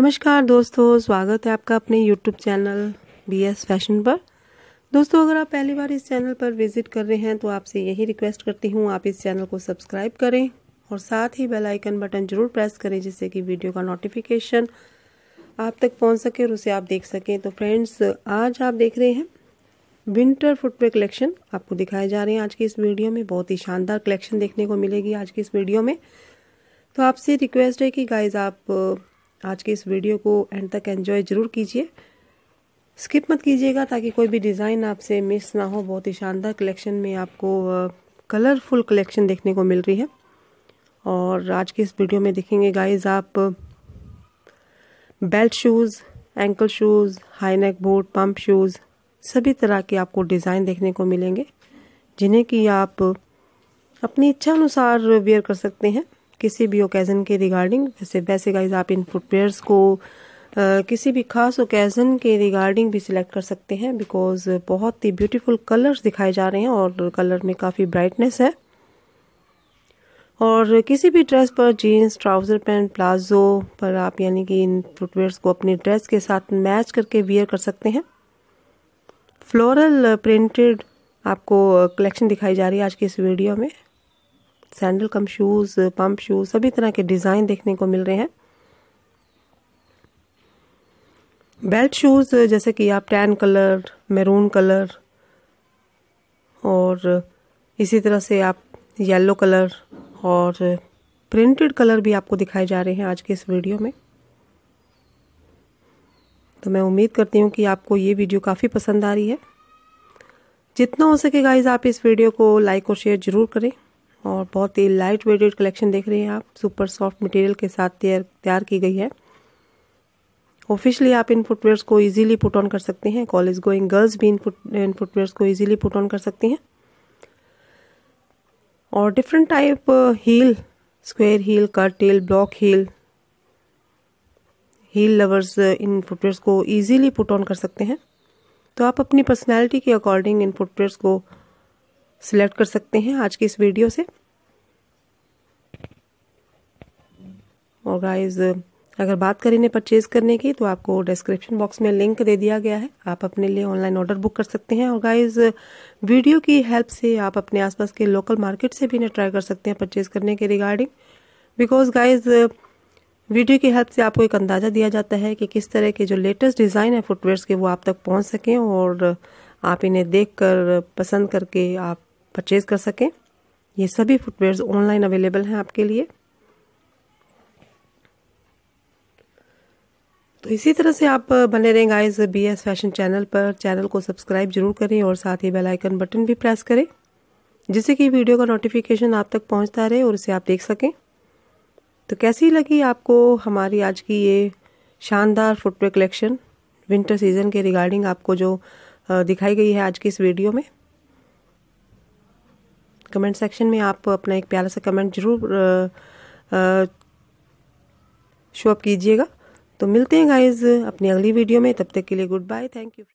नमस्कार दोस्तों स्वागत है आपका अपने YouTube channel B S fashion पर दोस्तों अगर आप पहली बार इस चैनल पर विजिट कर रहे हैं तो आपसे यही रिक्वेस्ट करती हूँ आप इस चैनल को सब्सक्राइब करें और साथ ही बेल आइकन बटन जरूर प्रेस करें जिससे कि वीडियो का नोटिफिकेशन आप तक पहुंच सके और उसे आप देख सकें तो फ्रेंड्स आज आप देख रहे हैं विंटर फुटवेयर कलेक्शन आपको दिखाए जा रहे हैं आज की इस वीडियो में बहुत ही शानदार कलेक्शन देखने को मिलेगी आज की इस वीडियो में तो आपसे रिक्वेस्ट है कि गाइज आप आज के इस वीडियो को एंड तक एंजॉय ज़रूर कीजिए स्किप मत कीजिएगा ताकि कोई भी डिज़ाइन आपसे मिस ना हो बहुत ही शानदार कलेक्शन में आपको कलरफुल कलेक्शन देखने को मिल रही है और आज के इस वीडियो में देखेंगे गाइज आप belt shoes ankle shoes high neck boot pump shoes सभी तरह के आपको डिज़ाइन देखने को मिलेंगे जिन्हें कि आप अपनी इच्छा अनुसार वेयर कर सकते हैं किसी भी ओकेज़न के रिगार्डिंग वैसे वैसे गाइज आप इन फुटवेयर्स को Uh, किसी भी खास ओकेज़न के रिगार्डिंग भी सिलेक्ट कर सकते हैं बिकॉज बहुत ही ब्यूटीफुल कलर्स दिखाए जा रहे हैं और कलर में काफ़ी ब्राइटनेस है और किसी भी ड्रेस पर जीन्स ट्राउज़र पैंट प्लाजो पर आप यानी कि इन फुटवेयर्स को अपनी ड्रेस के साथ मैच करके वियर कर सकते हैं फ्लोरल प्रिंटेड आपको कलेक्शन दिखाई जा रही है आज की इस वीडियो में sandal cum shoes pump shoes सभी तरह के डिज़ाइन देखने को मिल रहे हैं बेल्ट शूज़ जैसे कि आप टैन कलर मैरून कलर और इसी तरह से आप येलो कलर और प्रिंटेड कलर भी आपको दिखाए जा रहे हैं आज के इस वीडियो में तो मैं उम्मीद करती हूँ कि आपको ये वीडियो काफ़ी पसंद आ रही है जितना हो सके गाइज आप इस वीडियो को लाइक और शेयर ज़रूर करें और बहुत ही लाइट वेटेड कलेक्शन देख रहे हैं आप सुपर सॉफ्ट मटेरियल के साथ तैयार तैयार की गई है ऑफिशियली आप इन फुटवेयर्स को इजीली पुट ऑन कर सकते हैं कॉलेज गोइंग गर्ल्स भी इन इन फुटवेयर्स को इजीली पुट ऑन कर सकती हैं और different type heel square heel cut heel block heel heel lovers इन फुटवेयर्स को इजीली पुट ऑन कर सकते हैं तो आप अपनी पर्सनैलिटी के अकॉर्डिंग इन फुटवेयर्स को सिलेक्ट कर सकते हैं आज की इस वीडियो से और गाइज अगर बात करें इन्हें परचेज करने की तो आपको डिस्क्रिप्शन बॉक्स में लिंक दे दिया गया है आप अपने लिए ऑनलाइन ऑर्डर बुक कर सकते हैं और गाइज वीडियो की हेल्प से आप अपने आसपास के लोकल मार्केट से भी इन्हें ट्राई कर सकते हैं परचेज करने के रिगार्डिंग बिकॉज गाइज वीडियो की हेल्प से आपको एक अंदाज़ा दिया जाता है कि किस तरह के जो लेटेस्ट डिज़ाइन है फुटवेयर्स के वो आप तक पहुंच सकें और आप इन्हें देखकर पसंद करके आप परचेज कर सकें ये सभी फुटवेयर्स ऑनलाइन अवेलेबल हैं आपके लिए तो इसी तरह से आप बने रहें guys B S fashion channel पर चैनल को सब्सक्राइब जरूर करें और साथ ही बेल आइकन बटन भी प्रेस करें जिससे कि वीडियो का नोटिफिकेशन आप तक पहुंचता रहे और इसे आप देख सकें तो कैसी लगी आपको हमारी आज की ये शानदार फुटवेयर कलेक्शन विंटर सीज़न के रिगार्डिंग आपको जो दिखाई गई है आज की इस वीडियो में कमेंट सेक्शन में आप अपना एक प्यारा सा कमेंट जरूर शो अप कीजिएगा तो मिलते हैं गाइज अपनी अगली वीडियो में तब तक के लिए गुड बाय थैंक यू